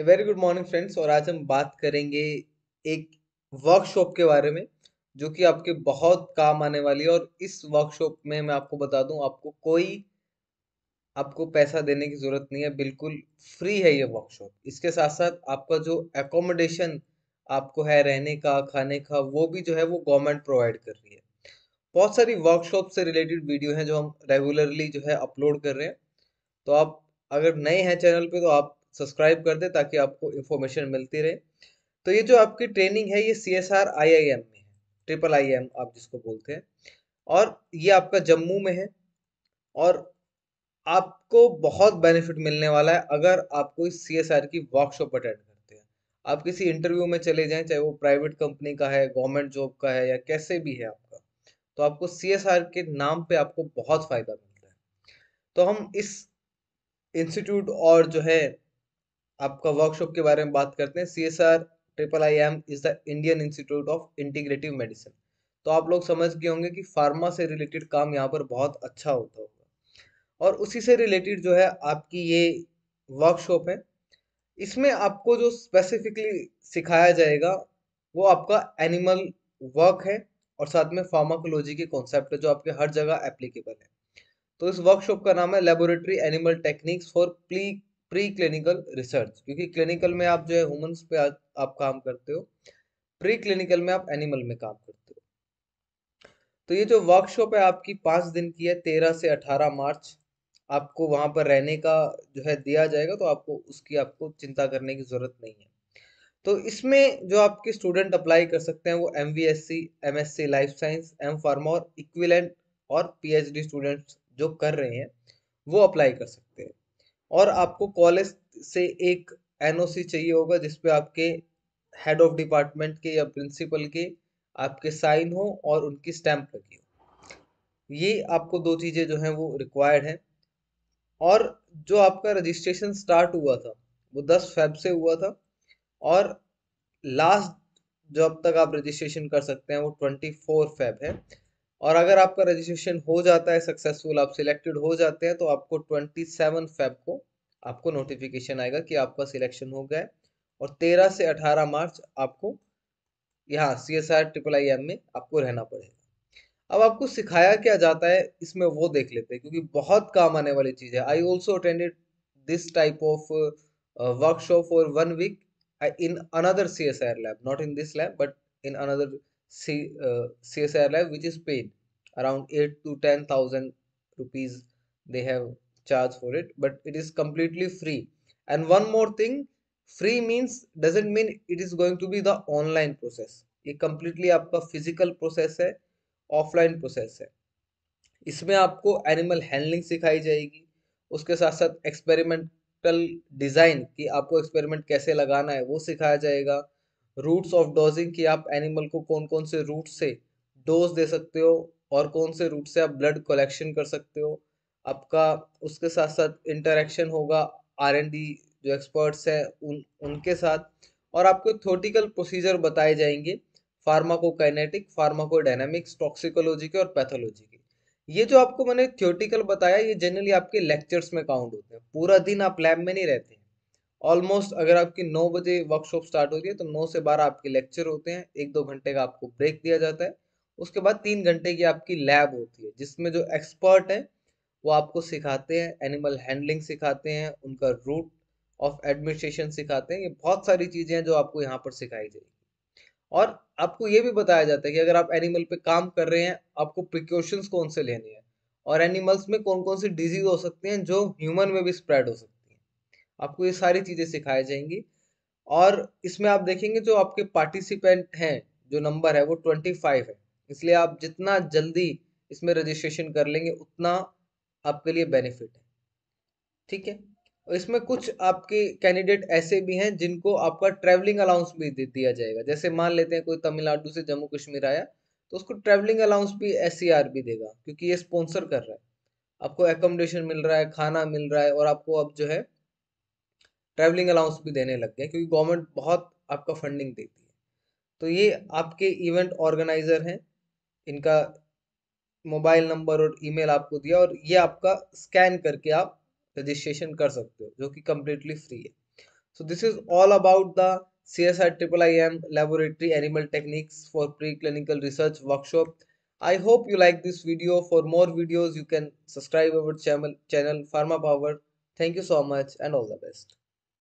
very good morning friends और आज हम बात करेंगे एक वर्कशॉप के बारे में जो कि आपके बहुत काम आने वाली है और इस वर्कशॉप में मैं आपको बता दूं आपको कोई आपको पैसा देने की ज़रूरत नहीं है बिल्कुल फ्री है ये वर्कशॉप इसके साथ साथ आपका जो एकोमोडेशन आपको है रहने का खाने का वो भी जो है वो गवर्नमेंट प्रोवाइड कर रही है बहुत सारी वर्कशॉप से रिलेटेड वीडियो हैं जो हम रेगुलरली जो है अपलोड कर रहे हैं तो आप अगर नए हैं चैनल पे तो आप सब्सक्राइब कर दे ताकि आपको इन्फॉर्मेशन मिलती रहे तो ये जो आपकी ट्रेनिंग है ये C S R I I M में है ट्रिपल आई एम आप जिसको बोलते हैं और ये आपका जम्मू में है और आपको बहुत बेनिफिट मिलने वाला है अगर आप कोई सी एस आर की वर्कशॉप अटेंड करते हैं आप किसी इंटरव्यू में चले जाएं चाहे वो प्राइवेट कंपनी का है गवर्नमेंट जॉब का है या कैसे भी है आपका तो आपको सी एस आर के नाम पे आपको बहुत फ़ायदा मिलता है तो हम इस इंस्टीट्यूट और जो है आपका वर्कशॉप के बारे में बात करते हैं C S R triple I M is the Indian Institute of Integrative Medicine तो आप लोग समझ गए होंगे कि फार्मा से रिलेटेड काम यहाँ पर बहुत अच्छा होता होगा और उसी से रिलेटेड जो है आपकी ये वर्कशॉप है इसमें आपको जो स्पेसिफिकली सिखाया जाएगा वो आपका एनिमल वर्क है और साथ में फार्माकोलॉजी के कॉन्सेप्ट है जो आपके हर जगह एप्लीकेबल है तो इस वर्कशॉप का नाम है laboratory animal techniques for plea preclinical research क्योंकि क्लिनिकल में आप जो है ह्यूमंस पे आ, आप काम करते हो प्री क्लिनिकल में आप एनिमल में काम करते हो तो ये जो वर्कशॉप है आपकी पांच दिन की है तेरह से अठारह मार्च आपको वहां पर रहने का जो है दिया जाएगा तो आपको उसकी आपको चिंता करने की ज़रूरत नहीं है तो इसमें जो आपके स्टूडेंट अप्लाई कर सकते हैं वो M V S C M S C life science M pharma और इक्विलेंट और पी एच डी स्टूडेंट्स जो कर रहे हैं वो अप्लाई कर सकते हैं और आपको कॉलेज से एक एनओसी चाहिए होगा जिसपे आपके हेड ऑफ डिपार्टमेंट के या प्रिंसिपल के आपके साइन हो और उनकी स्टैंप लगी हो ये आपको दो चीज़ें जो हैं वो रिक्वायर्ड हैं और जो आपका रजिस्ट्रेशन स्टार्ट हुआ था वो दस फेब से हुआ था और लास्ट जो अब तक आप रजिस्ट्रेशन कर सकते हैं वो ट्वेंटी फोर फेब है और अगर आपका रजिस्ट्रेशन हो जाता है सक्सेसफुल आप सिलेक्टेड हो जाते हैं तो आपको ट्वेंटी सेवन फेब को आपको नोटिफिकेशन आएगा कि आपका सिलेक्शन हो गया है और तेरह से अठारह मार्च आपको यहाँ C S R triple I M में आपको रहना पड़ेगा अब आपको सिखाया क्या जाता है इसमें वो देख लेते हैं क्योंकि बहुत काम आने वाली चीज़ है I also attended this type of workshop for one week in another C S R lab not in this lab but in another C, uh, CSIR which is paid around 8 to 10,000 rupees they have charged for it but it is completely free and one more thing free means doesn't mean it is going to be the online process ये completely आपका physical process है offline process है इसमें आपको animal handling सिखाई जाएगी उसके साथ साथ experimental design कि आपको experiment कैसे लगाना है वो सिखाया जाएगा रूट्स ऑफ डोजिंग कि आप एनिमल को कौन कौन से रूट से डोज दे सकते हो और कौन से रूट से आप ब्लड कलेक्शन कर सकते हो आपका उसके साथ साथ इंटरेक्शन होगा आर एन डी जो एक्सपर्ट्स हैं उन उनके साथ और आपको थोटिकल प्रोसीजर बताए जाएंगे फार्माकोकाइनेटिक फार्माकोडायनामिक्स टॉक्सिकोलॉजी के और पैथोलॉजी के ये जो आपको मैंने थ्योटिकल बताया ये जनरली आपके लेक्चर्स में काउंट होते हैं पूरा दिन आप लैब में नहीं रहते ऑलमोस्ट अगर आपकी नौ बजे वर्कशॉप स्टार्ट होती है तो नौ से बारह आपके लेक्चर होते हैं एक दो घंटे का आपको ब्रेक दिया जाता है उसके बाद तीन घंटे की आपकी लैब होती है जिसमें जो एक्सपर्ट है वो आपको सिखाते हैं एनिमल हैंडलिंग सिखाते हैं उनका रूट ऑफ एडमिनिस्ट्रेशन सिखाते हैं ये बहुत सारी चीज़ें हैं जो आपको यहाँ पर सिखाई जाएगी और आपको ये भी बताया जाता है कि अगर आप एनिमल पे काम कर रहे हैं आपको प्रिकॉशंस कौन से लेने हैं और एनिमल्स में कौन कौन सी डिजीज हो सकती हैं जो ह्यूमन में भी स्प्रेड हो सकती है आपको ये सारी चीज़ें सिखाई जाएंगी और इसमें आप देखेंगे जो आपके पार्टिसिपेंट हैं जो नंबर है वो ट्वेंटी फाइव है इसलिए आप जितना जल्दी इसमें रजिस्ट्रेशन कर लेंगे उतना आपके लिए बेनिफिट है ठीक है और इसमें कुछ आपके कैंडिडेट ऐसे भी हैं जिनको आपका ट्रैवलिंग अलाउंस भी दे दिया जाएगा जैसे मान लेते हैं कोई तमिलनाडु से जम्मू कश्मीर आया तो उसको ट्रैवलिंग अलाउंस भी एस e भी देगा क्योंकि ये स्पॉन्सर कर रहा है आपको एकोमोडेशन मिल रहा है खाना मिल रहा है और आपको अब जो है ट्रैवलिंग अलाउंस भी देने लग गए क्योंकि गवर्नमेंट बहुत आपका फंडिंग देती है तो ये आपके इवेंट ऑर्गेनाइज़र हैं इनका मोबाइल नंबर और ईमेल आपको दिया और ये आपका स्कैन करके आप रजिस्ट्रेशन कर सकते हो जो कि कम्प्लीटली फ्री है so this is all about the C S R triple I M laboratory animal techniques for preclinical research workshop I hope you like this video for more videos you can subscribe our channel channel Pharma Power thank you so much and all the best